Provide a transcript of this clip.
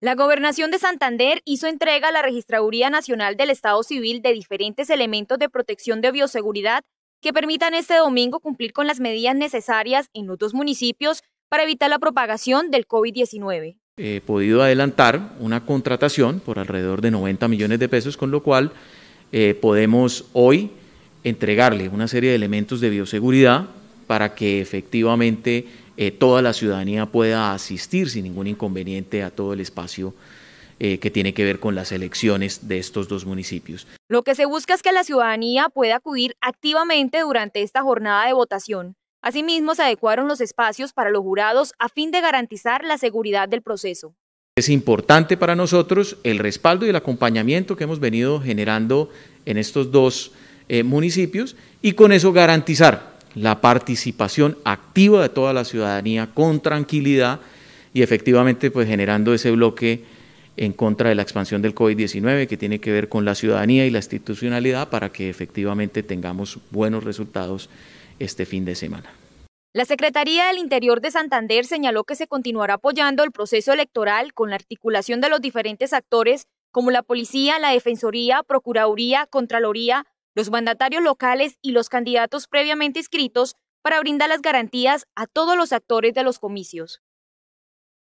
La Gobernación de Santander hizo entrega a la Registraduría Nacional del Estado Civil de diferentes elementos de protección de bioseguridad que permitan este domingo cumplir con las medidas necesarias en los dos municipios para evitar la propagación del COVID-19. He podido adelantar una contratación por alrededor de 90 millones de pesos, con lo cual eh, podemos hoy entregarle una serie de elementos de bioseguridad para que efectivamente eh, toda la ciudadanía pueda asistir sin ningún inconveniente a todo el espacio eh, que tiene que ver con las elecciones de estos dos municipios. Lo que se busca es que la ciudadanía pueda acudir activamente durante esta jornada de votación. Asimismo, se adecuaron los espacios para los jurados a fin de garantizar la seguridad del proceso. Es importante para nosotros el respaldo y el acompañamiento que hemos venido generando en estos dos eh, municipios y con eso garantizar la participación activa de toda la ciudadanía con tranquilidad y efectivamente pues generando ese bloque en contra de la expansión del COVID-19 que tiene que ver con la ciudadanía y la institucionalidad para que efectivamente tengamos buenos resultados este fin de semana. La Secretaría del Interior de Santander señaló que se continuará apoyando el proceso electoral con la articulación de los diferentes actores como la Policía, la Defensoría, Procuraduría, Contraloría, los mandatarios locales y los candidatos previamente inscritos para brindar las garantías a todos los actores de los comicios.